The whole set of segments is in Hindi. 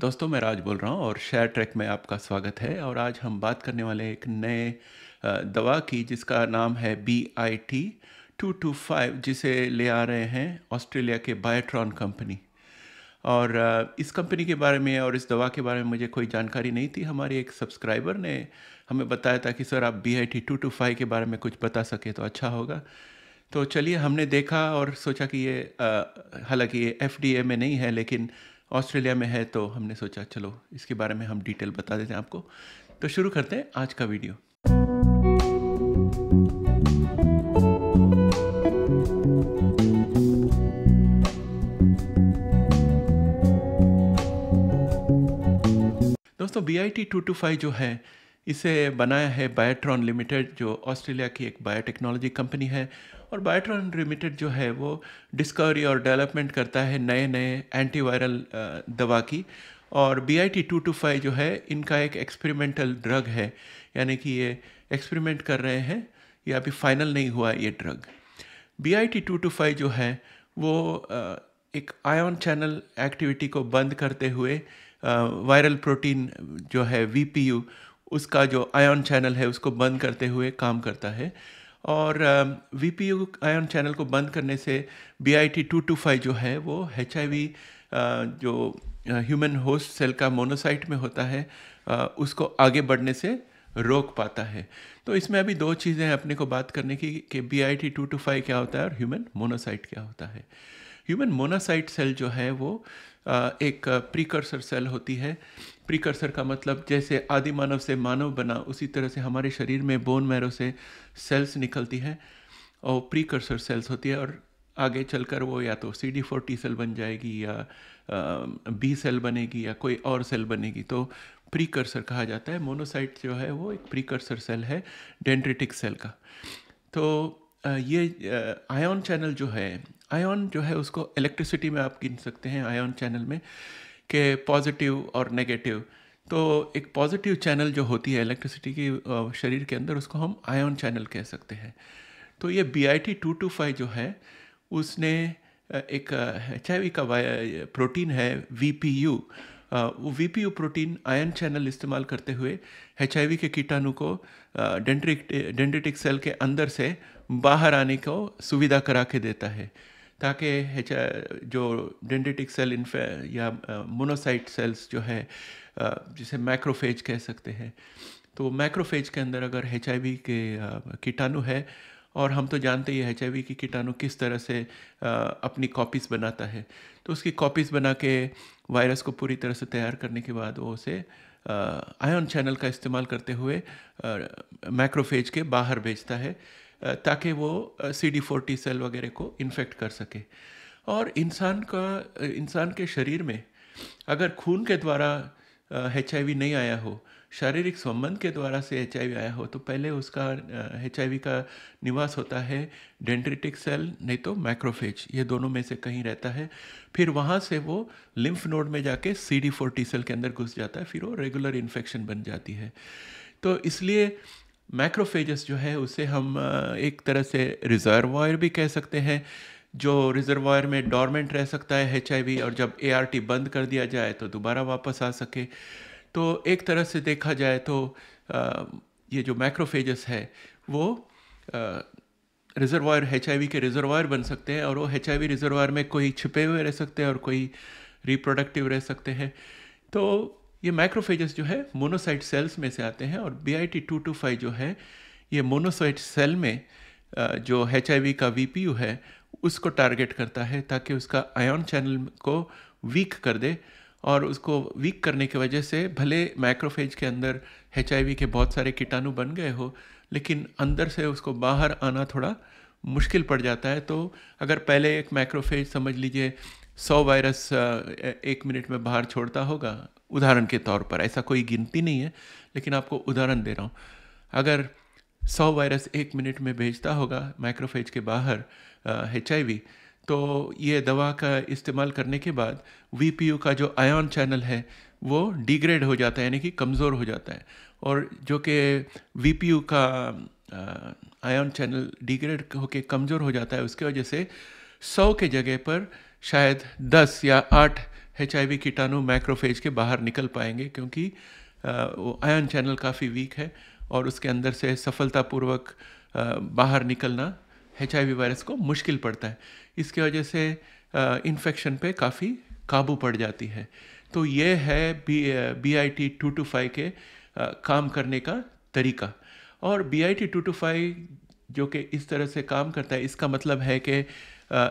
दोस्तों मैं राज बोल रहा हूँ और शेयर ट्रैक में आपका स्वागत है और आज हम बात करने वाले एक नए दवा की जिसका नाम है B I T two two five जिसे ले आ रहे हैं ऑस्ट्रेलिया के बायोट्रॉन कंपनी और इस कंपनी के बारे में और इस दवा के बारे में मुझे कोई जानकारी नहीं थी हमारे एक सब्सक्राइबर ने हमें बताया था कि सर आप B I T two two five के बारे में कुछ बता सके तो अच्छा होगा तो चलिए हमने देखा और सोचा कि ये हालांकि ये एफ डी ए में नहीं है लेकिन ऑस्ट्रेलिया में है तो हमने सोचा चलो इसके बारे में हम डिटेल बता देते हैं आपको तो शुरू करते हैं आज का वीडियो दोस्तों B I T two two five जो है इसे बनाया है बायोट्रॉन लिमिटेड जो ऑस्ट्रेलिया की एक बायोटेक्नोलॉजी कंपनी है और बायोट्रॉन रिमिटेड जो है वो डिस्कवरी और डेवलपमेंट करता है नए नए एंटीवायरल दवा की और B I T two two five जो है इनका एक एक्सपेरिमेंटल ड्रग है यानी कि ये एक्सपेरिमेंट कर रहे हैं ये अभी फाइनल नहीं हुआ ये drug B I T two two five जो है वो एक आयन चैनल एक्टिविटी को बंद करते हुए वायरल प्रोटीन जो है वी पी यू उसका जो आयन चैनल है उसको बंद करते हुए काम करता है और V P U ion channel को बंद करने से B I T two two five जो है वो एच आई वी जो ह्यूमन होस्ट सेल का मोनोसाइट में होता है उसको आगे बढ़ने से रोक पाता है तो इसमें अभी दो चीज़ें हैं अपने को बात करने की कि B I T two two five क्या होता है और ह्यूमन मोनोसाइट क्या होता है ह्यूमन मोनोसाइट सेल जो है वो एक प्रीकर्सर सेल होती है प्रिकर्सर का मतलब जैसे आदि मानव से मानव बना उसी तरह से हमारे शरीर में बोन मैरो से सेल्स निकलती है और प्रीकर्सर सेल्स होती है और आगे चलकर वो या तो C D four T cell बन जाएगी या बी सेल बनेगी या कोई और सेल बनेगी तो प्रीकर्सर कहा जाता है मोनोसाइट जो है वो एक प्रीकर्सर सेल है डेंड्रिटिक सेल का तो ये आयन चैनल जो है आयन जो है उसको इलेक्ट्रिसिटी में आप गिन सकते हैं आयन चैनल में के पॉजिटिव और नेगेटिव तो एक पॉजिटिव चैनल जो होती है इलेक्ट्रिसिटी की शरीर के अंदर उसको हम आयन चैनल कह सकते हैं तो ये B I T two two five जो है उसने एक एच आई वी का प्रोटीन है वी पी यू वो V P U protein ion channel इस्तेमाल करते हुए एच आई वी के कीटाणु को डेंड्रिक डेंड्रिटिक सेल के अंदर से बाहर आने को सुविधा करा के देता है ताकि uh, जो डेंडेटिक सेल इन्फे या मोनोसाइट uh, सेल्स जो है uh, जिसे मैक्रोफेज कह सकते हैं तो मैक्रोफेज के अंदर अगर एच के कीटाणु है और हम तो जानते ही एच की कीटाणु किस तरह से अपनी कॉपीज़ बनाता है तो उसकी कॉपीज़ बना के वायरस को पूरी तरह से तैयार करने के बाद वो उसे आयन चैनल का इस्तेमाल करते हुए मैक्रोफेज के बाहर भेजता है ताकि वो सी डी फोर्टी सेल वगैरह को इन्फेक्ट कर सके और इंसान का इंसान के शरीर में अगर खून के द्वारा एच नहीं आया हो शारीरिक संबंध के द्वारा से एच आया हो तो पहले उसका एच का निवास होता है डेंड्रिटिक सेल नहीं तो माइक्रोफेज ये दोनों में से कहीं रहता है फिर वहाँ से वो लिम्फ नोड में जाके C D four T cell के अंदर घुस जाता है फिर वो रेगुलर इन्फेक्शन बन जाती है तो इसलिए मैक्रोफेजस जो है उसे हम एक तरह से रिजर्वायर भी कह सकते हैं जो रिजर्वायर में डॉर्मेंट रह सकता है एच और जब ए बंद कर दिया जाए तो दोबारा वापस आ सके तो एक तरह से देखा जाए तो ये जो मैक्रोफेजस है वो रिजर्वायर एच के रिजर्वायर बन सकते हैं और वो एच रिजर्वायर में कोई छिपे हुए रह सकते हैं और कोई रिप्रोडक्टिव रह सकते हैं तो ये माइक्रोफेजेस जो है मोनोसाइट सेल्स में से आते हैं और B I T two two five जो है ये मोनोसाइट सेल में जो एच आई वी का वी पी यू है उसको टारगेट करता है ताकि उसका आयन चैनल को वीक कर दे और उसको वीक करने की वजह से भले माइक्रोफेज के अंदर एच के बहुत सारे कीटाणु बन गए हो लेकिन अंदर से उसको बाहर आना थोड़ा मुश्किल पड़ जाता है तो अगर पहले एक माइक्रोफेज समझ लीजिए सौ वायरस एक मिनट में बाहर छोड़ता होगा उदाहरण के तौर पर ऐसा कोई गिनती नहीं है लेकिन आपको उदाहरण दे रहा हूँ अगर सौ वायरस एक मिनट में भेजता होगा माइक्रोफेज के बाहर एच तो ये दवा का इस्तेमाल करने के बाद वी का जो आयन चैनल है वो डिग्रेड हो जाता है यानी कि कमज़ोर हो जाता है और जो कि वी का आयन चैनल डिग्रेड होकर कमज़ोर हो जाता है उसकी वजह से सौ के जगह पर शायद दस या आठ एच कीटाणु माइक्रोफेज के बाहर निकल पाएंगे क्योंकि वो आयन चैनल काफ़ी वीक है और उसके अंदर से सफलतापूर्वक बाहर निकलना एच वायरस को मुश्किल पड़ता है इसकी वजह से इन्फेक्शन पे काफ़ी काबू पड़ जाती है तो ये है B B I T two two five के आ, काम करने का तरीका और B I T two two five जो कि इस तरह से काम करता है इसका मतलब है कि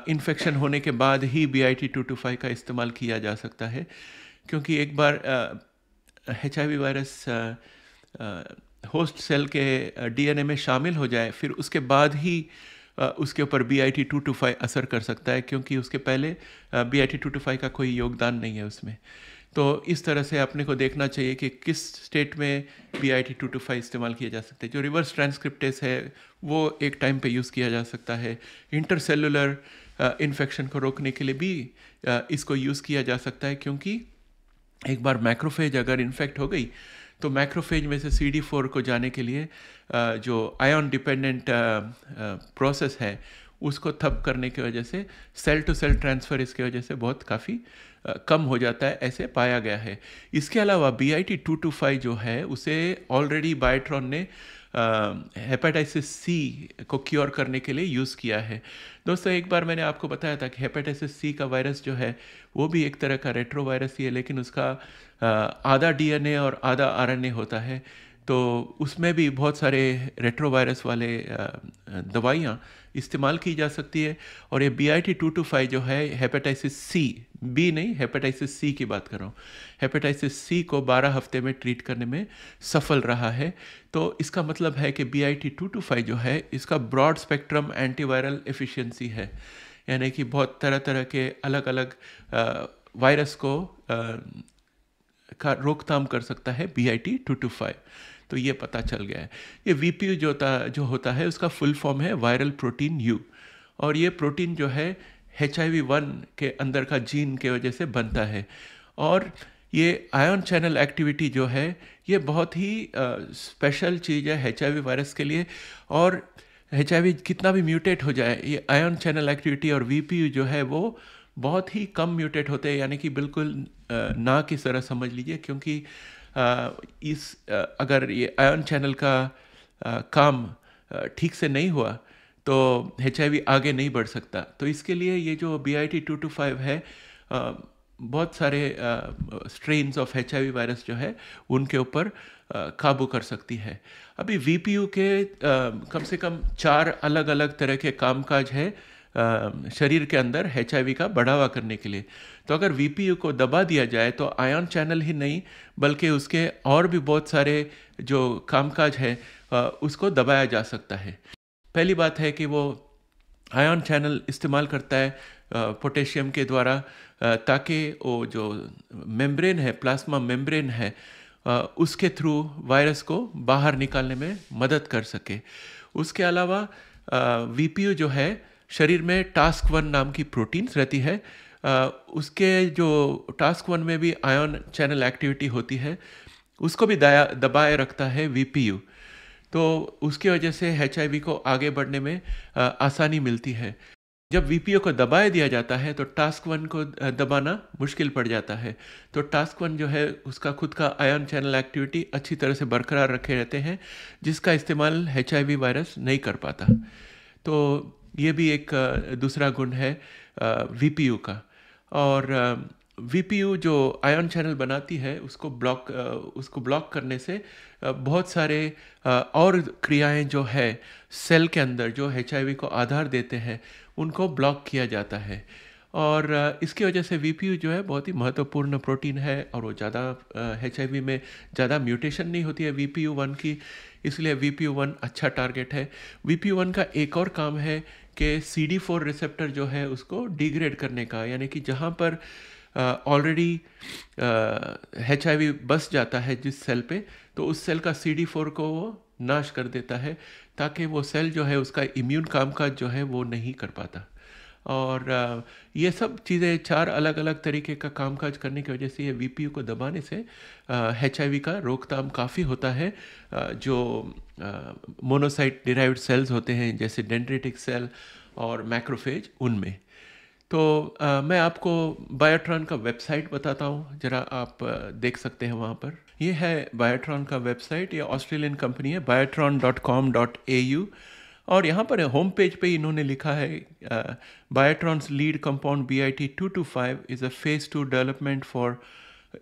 इन्फेक्शन होने के बाद ही B I T two two five का इस्तेमाल किया जा सकता है क्योंकि एक बार H I V virus host cell के डीएनए में शामिल हो जाए फिर उसके बाद ही उसके ऊपर B I T two two five असर कर सकता है क्योंकि उसके पहले B I T two two five का कोई योगदान नहीं है उसमें तो इस तरह से अपने को देखना चाहिए कि किस स्टेट में B I T two two five इस्तेमाल किया जा सकता है जो रिवर्स ट्रांसक्रिप्टेस है वो एक टाइम पे यूज़ किया जा सकता है इंटरसेलुलर इन्फेक्शन uh, को रोकने के लिए भी आ, uh, इसको यूज़ किया जा सकता है क्योंकि एक बार माइक्रोफेज अगर इन्फेक्ट हो गई तो माइक्रोफेज में से सी डी फोर को जाने के लिए आ, uh, जो आयन डिपेंडेंट प्रोसेस है उसको थप करने की वजह से सेल टू सेल ट्रांसफ़र इसके वजह से बहुत काफ़ी कम हो जाता है ऐसे पाया गया है इसके अलावा B I T two two five जो है उसे ऑलरेडी बायोट्रॉन ने हेपेटाइसिस सी को क्योर करने के लिए यूज़ किया है दोस्तों एक बार मैंने आपको बताया था कि हेपेटाइसिस सी का वायरस जो है वो भी एक तरह का रेट्रो वायरस ही है लेकिन उसका आ, आधा डीएनए और आधा आरएनए होता है तो उसमें भी बहुत सारे वायरस वाले दवाइयाँ इस्तेमाल की जा सकती है और ये B I T two two five जो है हेपेटाइसिस सी बी नहीं हेपेटाइसिस सी की बात कर रहा हूँ हेपेटाइसिस सी को 12 हफ्ते में ट्रीट करने में सफल रहा है तो इसका मतलब है कि B I T two two five जो है इसका ब्रॉड स्पेक्ट्रम एंटीवायरल एफिशिएंसी है यानी कि बहुत तरह तरह के अलग अलग वायरस को आ, का रोकथाम कर सकता है B I T two two five तो ये पता चल गया है ये वी जो होता जो होता है उसका फुल फॉर्म है वायरल प्रोटीन यू और ये प्रोटीन जो है एच आई वन के अंदर का जीन के वजह से बनता है और ये आयन चैनल एक्टिविटी जो है ये बहुत ही स्पेशल चीज़ है एच वायरस के लिए और एच कितना भी म्यूटेट हो जाए ये आयन चैनल एक्टिविटी और वी जो है वो बहुत ही कम म्यूटेट होते हैं यानी कि बिल्कुल ना की तरह समझ लीजिए क्योंकि इस अगर ये आयन चैनल का काम ठीक से नहीं हुआ तो एच आगे नहीं बढ़ सकता तो इसके लिए ये जो B I T two two five है बहुत सारे स्ट्रेन्स ऑफ एच वायरस जो है उनके ऊपर काबू कर सकती है अभी वी के कम से कम चार अलग अलग तरह के कामकाज है शरीर के अंदर एच का बढ़ावा करने के लिए तो अगर वी को दबा दिया जाए तो आयन चैनल ही नहीं बल्कि उसके और भी बहुत सारे जो कामकाज है उसको दबाया जा सकता है पहली बात है कि वो आयन चैनल इस्तेमाल करता है पोटेशियम के द्वारा ताकि वो जो मेम्ब्रेन है प्लाज्मा मेम्ब्रेन है उसके थ्रू वायरस को बाहर निकालने में मदद कर सके उसके अलावा वी जो है शरीर में टास्क वन नाम की प्रोटीन्स रहती है उसके जो टास्क वन में भी आयन चैनल एक्टिविटी होती है उसको भी दया दबाए रखता है वी तो उसकी वजह से एच को आगे बढ़ने में आसानी मिलती है जब वी को दबाए दिया जाता है तो टास्क वन को दबाना मुश्किल पड़ जाता है तो टास्क वन जो है उसका खुद का आयन चैनल एक्टिविटी अच्छी तरह से बरकरार रखे रहते हैं जिसका इस्तेमाल एच वायरस नहीं कर पाता तो ये भी एक दूसरा गुण है वी का और वीपीयू जो आयन चैनल बनाती है उसको ब्लॉक उसको ब्लॉक करने से बहुत सारे और क्रियाएं जो है सेल के अंदर जो एच को आधार देते हैं उनको ब्लॉक किया जाता है और इसकी वजह से वी जो है बहुत ही महत्वपूर्ण प्रोटीन है और वो ज़्यादा एच में ज़्यादा म्यूटेशन नहीं होती है वी वन की इसलिए वी वन अच्छा टारगेट है वी वन का एक और काम है कि सी डी फोर रिसेप्टर जो है उसको डिग्रेड करने का यानी कि जहाँ पर ऑलरेडी एच आई वी बस जाता है जिस सेल पे तो उस सेल का सी डी फोर को वो नाश कर देता है ताकि वो सेल जो है उसका इम्यून काम काज जो है वो नहीं कर पाता और ये सब चीज़ें चार अलग अलग तरीके का कामकाज करने की वजह से ये वी को दबाने से एच का रोकथाम काफ़ी होता है जो मोनोसाइट डिराइव्ड सेल्स होते हैं जैसे डेंड्रेटिक सेल और मैक्रोफेज उनमें तो आ, मैं आपको बायोट्रॉन का वेबसाइट बताता हूँ जरा आप देख सकते हैं वहाँ पर यह है बायोट्रॉन का वेबसाइट ये ऑस्ट्रेलियन कंपनी है Biotron dot com dot A U और यहाँ पर होम पेज पे इन्होंने लिखा है Biotron's lead compound B I T two two five is a phase two development for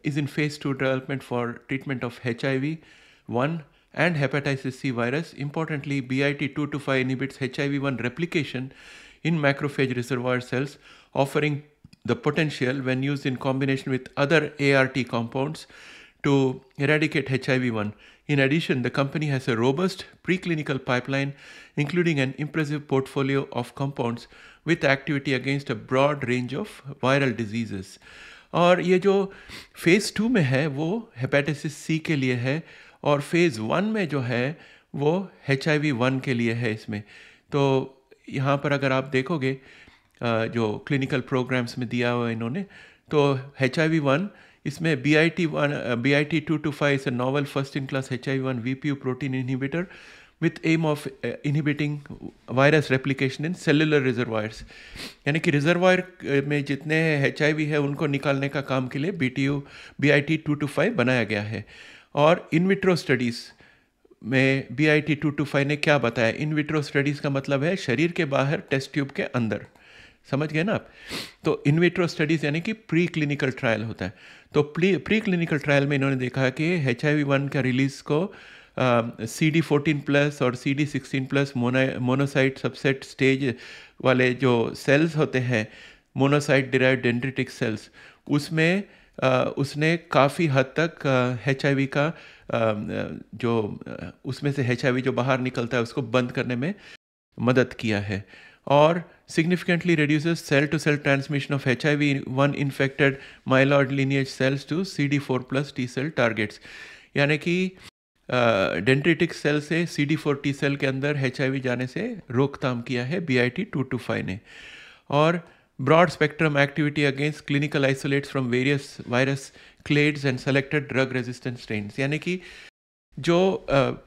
is in phase two development for treatment of H I V one and hepatitis C virus importantly B I T two two five inhibits H I V one replication in macrophage reservoir cells offering the potential when use in combination with other A R T compounds to eradicate H I V one In addition, the company has a robust preclinical pipeline, including an impressive portfolio of compounds with activity against a broad range of viral diseases. और ये जो two में है वो hepatitis C के लिए है और phase one में जो है वो HIV one के लिए है इसमें तो यहाँ पर अगर आप देखोगे जो clinical programs में दिया हुआ इन्होंने तो HIV one इसमें B I T one B I T two two five is a novel first in class H I one V P U protein inhibitor with aim of inhibiting virus replication in cellular reservoirs यानी कि रिजर्वायर uh, में जितने एच आई वी है उनको निकालने का काम के लिए B T U B I T two two five बनाया गया है और इन विट्रो स्टडीज़ में B I T two two five ने क्या बताया इन विट्रो स्टडीज़ का मतलब है शरीर के बाहर टेस्ट ट्यूब के अंदर समझ गए ना आप तो इन्वेट्रो स्टडीज़ यानी कि प्री क्लिनिकल ट्रायल होता है तो प्री प्री क्लिनिकल ट्रायल में इन्होंने देखा कि एच आई वन का रिलीज़ को सी डी फोर्टीन प्लस और C D sixteen plus mono monocyte subset stage वाले जो सेल्स होते हैं मोनोसाइट डिराइव डेंड्रिटिक सेल्स उसमें Uh, उसने काफ़ी हद तक एच uh, का uh, जो उसमें से एच जो बाहर निकलता है उसको बंद करने में मदद किया है और significantly reduces cell to cell transmission of H I V one infected myeloid lineage cells to C D four plus T cell targets यानी कि डेंट्रिटिक सेल से C D four T cell के अंदर एच आई वी जाने से रोकथाम किया है B I T two two five ने और broad spectrum activity against clinical isolates from various virus clades and selected drug resistant strain यानी कि जो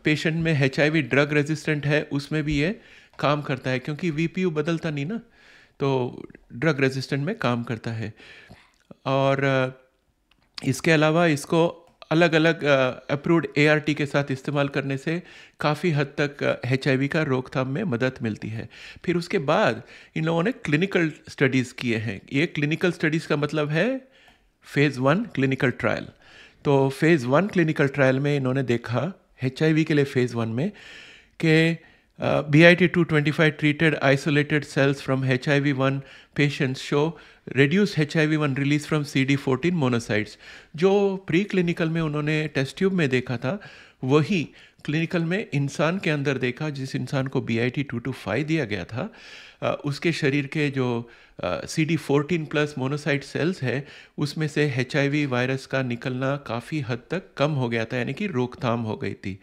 पेशेंट में H I V drug resistant है उसमें भी ये काम करता है क्योंकि वी बदलता नहीं ना तो ड्रग रेजिस्टेंट में काम करता है और इसके अलावा इसको अलग अलग अप्रूव्ड ए के साथ इस्तेमाल करने से काफ़ी हद तक एच का रोकथाम में मदद मिलती है फिर उसके बाद इन लोगों ने क्लिनिकल स्टडीज़ किए हैं ये क्लिनिकल स्टडीज़ का मतलब है फेज़ वन क्लिनिकल ट्रायल तो फेज़ वन क्लिनिकल ट्रायल में इन्होंने देखा एच के लिए फ़ेज़ वन में कि Uh, BIT225 treated isolated cells from HIV1 patients show reduced HIV1 release from CD14 monocytes. जो प्री क्लिनिकल में उन्होंने टेस्ट ट्यूब में देखा था वही क्लिनिकल में इंसान के अंदर देखा जिस इंसान को B I T two two five दिया गया था uh, उसके शरीर के जो C D fourteen plus monocyte cells है उसमें से एच वायरस का निकलना काफ़ी हद तक कम हो गया था यानी कि रोकथाम हो गई थी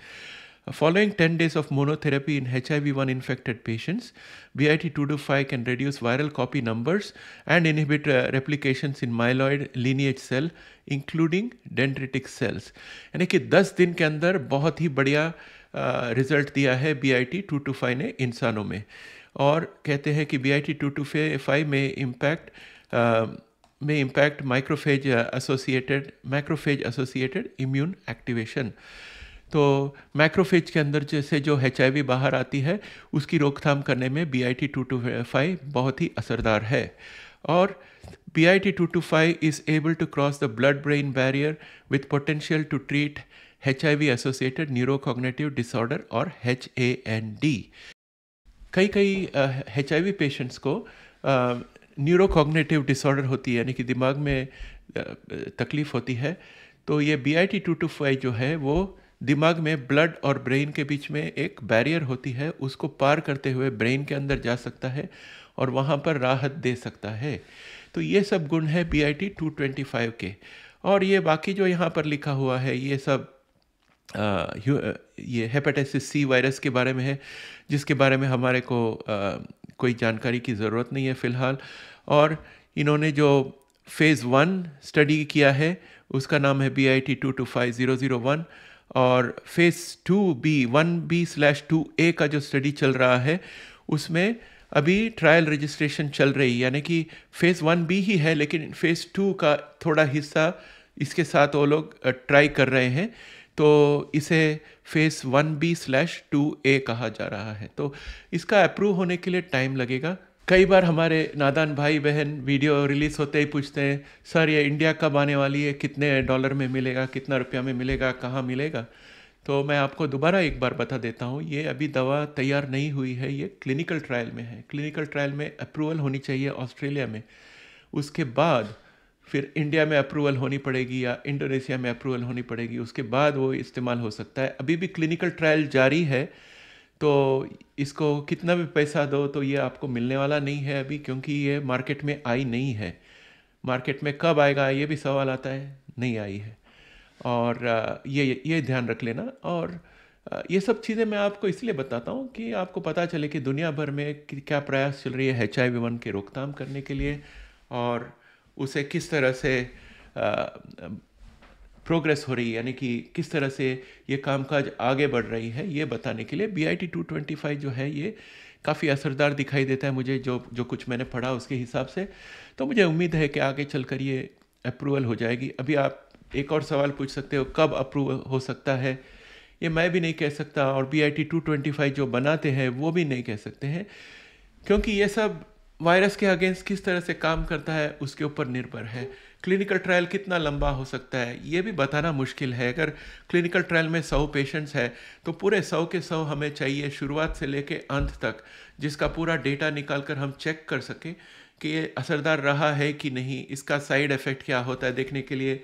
Following 10 days of monotherapy in HIV-1 infected patients, BIT225 can reduce viral copy numbers and inhibit uh, replications in myeloid lineage cell, including dendritic cells. यानी कि 10 दिन के अंदर बहुत ही बढ़िया रिजल्ट uh, दिया है बी आई ने इंसानों में और कहते हैं कि बी आई में may impact uh, microphage uh, associated macrophage associated immune activation तो मैक्रोफेज के अंदर जैसे जो एच बाहर आती है उसकी रोकथाम करने में B I T two two five बहुत ही असरदार है और B I T two two five is able to cross the blood brain barrier with potential to treat H I V associated neurocognitive disorder और एच ए एन डी कई कई एच आई वी पेशेंट्स को न्यूरोकॉग्नेटिव डिसऑर्डर होती है यानी कि दिमाग में तकलीफ़ होती है तो ये B I T two two five जो है वो दिमाग में ब्लड और ब्रेन के बीच में एक बैरियर होती है उसको पार करते हुए ब्रेन के अंदर जा सकता है और वहाँ पर राहत दे सकता है तो ये सब गुण है B I T two twenty five के और ये बाकी जो यहाँ पर लिखा हुआ है ये सब आ, ये हेपेटाइसिस सी वायरस के बारे में है जिसके बारे में हमारे को आ, कोई जानकारी की ज़रूरत नहीं है फ़िलहाल और इन्होंने जो फ़ेज़ वन स्टडी किया है उसका नाम है B I T two two five zero zero one और phase two B one B slash two A का जो स्टडी चल रहा है उसमें अभी ट्रायल रजिस्ट्रेशन चल रही यानी कि फ़ेज़ वन बी ही है लेकिन फ़ेज़ टू का थोड़ा हिस्सा इसके साथ वो लोग ट्राई कर रहे हैं तो इसे phase one B slash two A कहा जा रहा है तो इसका अप्रूव होने के लिए टाइम लगेगा कई बार हमारे नादान भाई बहन वीडियो रिलीज़ होते ही पूछते हैं सर ये इंडिया कब आने वाली है कितने डॉलर में मिलेगा कितना रुपया में मिलेगा कहाँ मिलेगा तो मैं आपको दोबारा एक बार बता देता हूँ ये अभी दवा तैयार नहीं हुई है ये क्लिनिकल ट्रायल में है क्लिनिकल ट्रायल में अप्रूवल होनी चाहिए ऑस्ट्रेलिया में उसके बाद फिर इंडिया में अप्रूवल होनी पड़ेगी या इंडोनेशिया में अप्रूवल होनी पड़ेगी उसके बाद वो इस्तेमाल हो सकता है अभी भी क्लिनिकल ट्रायल जारी है तो इसको कितना भी पैसा दो तो ये आपको मिलने वाला नहीं है अभी क्योंकि ये मार्केट में आई नहीं है मार्केट में कब आएगा ये भी सवाल आता है नहीं आई है और ये ये ध्यान रख लेना और ये सब चीज़ें मैं आपको इसलिए बताता हूँ कि आपको पता चले कि दुनिया भर में क्या प्रयास चल रही है एच आई वी वन की रोकथाम करने के लिए और उसे किस तरह से प्रोग्रेस हो रही है यानी कि किस तरह से ये कामकाज आगे बढ़ रही है ये बताने के लिए B I T two twenty five जो है ये काफ़ी असरदार दिखाई देता है मुझे जो जो कुछ मैंने पढ़ा उसके हिसाब से तो मुझे उम्मीद है कि आगे चल कर ये अप्रूवल हो जाएगी अभी आप एक और सवाल पूछ सकते हो कब अप्रूवल हो सकता है ये मैं भी नहीं कह सकता और B I T two twenty five जो बनाते हैं वो भी नहीं कह सकते हैं क्योंकि ये सब वायरस के अगेंस्ट किस तरह से काम करता है उसके ऊपर निर्भर है क्लिनिकल ट्रायल कितना लंबा हो सकता है ये भी बताना मुश्किल है अगर क्लिनिकल ट्रायल में सौ पेशेंट्स है तो पूरे सौ के सौ हमें चाहिए शुरुआत से लेके अंत तक जिसका पूरा डेटा निकाल कर हम चेक कर सकें कि ये असरदार रहा है कि नहीं इसका साइड इफ़ेक्ट क्या होता है देखने के लिए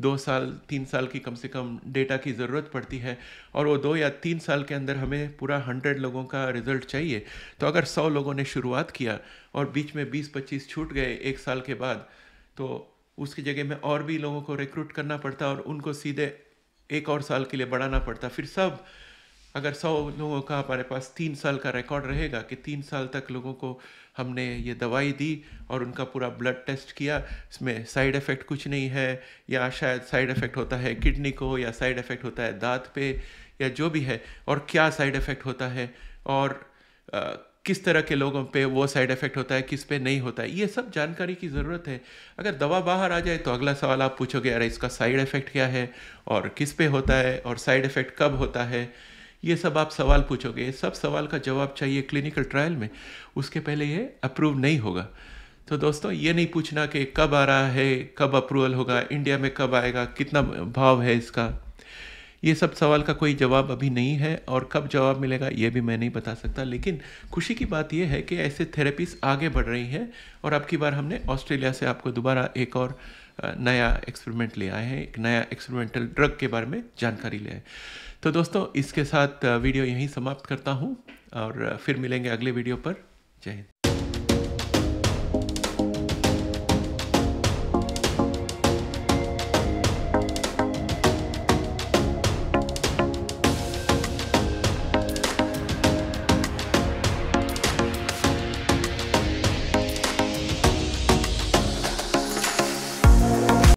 दो साल तीन साल की कम से कम डेटा की ज़रूरत पड़ती है और वो दो या तीन साल के अंदर हमें पूरा हंड्रेड लोगों का रिजल्ट चाहिए तो अगर सौ लोगों ने शुरुआत किया और बीच में बीस पच्चीस छूट गए एक साल के बाद तो उसकी जगह में और भी लोगों को रिक्रूट करना पड़ता और उनको सीधे एक और साल के लिए बढ़ाना पड़ता फिर सब अगर सौ लोगों का हमारे पास तीन साल का रिकॉर्ड रहेगा कि तीन साल तक लोगों को हमने ये दवाई दी और उनका पूरा ब्लड टेस्ट किया इसमें साइड इफ़ेक्ट कुछ नहीं है या शायद साइड इफ़ेक्ट होता है किडनी को या साइड इफ़ेक्ट होता है दांत पे या जो भी है और क्या साइड इफ़ेक्ट होता है और आ, किस तरह के लोगों पे वो साइड इफ़ेक्ट होता है किस पे नहीं होता है ये सब जानकारी की ज़रूरत है अगर दवा बाहर आ जाए तो अगला सवाल आप पूछोगे अरे इसका साइड इफ़ेक्ट क्या है और किस पे होता है और साइड इफ़ेक्ट कब होता है ये सब आप सवाल पूछोगे सब सवाल का जवाब चाहिए क्लिनिकल ट्रायल में उसके पहले ये अप्रूव नहीं होगा तो दोस्तों ये नहीं पूछना कि कब आ रहा है कब अप्रूवल होगा इंडिया में कब आएगा कितना भाव है इसका ये सब सवाल का कोई जवाब अभी नहीं है और कब जवाब मिलेगा ये भी मैं नहीं बता सकता लेकिन खुशी की बात यह है कि ऐसे थेरेपीज आगे बढ़ रही हैं और अब की बार हमने ऑस्ट्रेलिया से आपको दोबारा एक और नया एक्सपेरिमेंट ले आए हैं एक नया एक्सपेरिमेंटल ड्रग के बारे में जानकारी ले आए तो दोस्तों इसके साथ वीडियो यहीं समाप्त करता हूँ और फिर मिलेंगे अगले वीडियो पर जय हिंद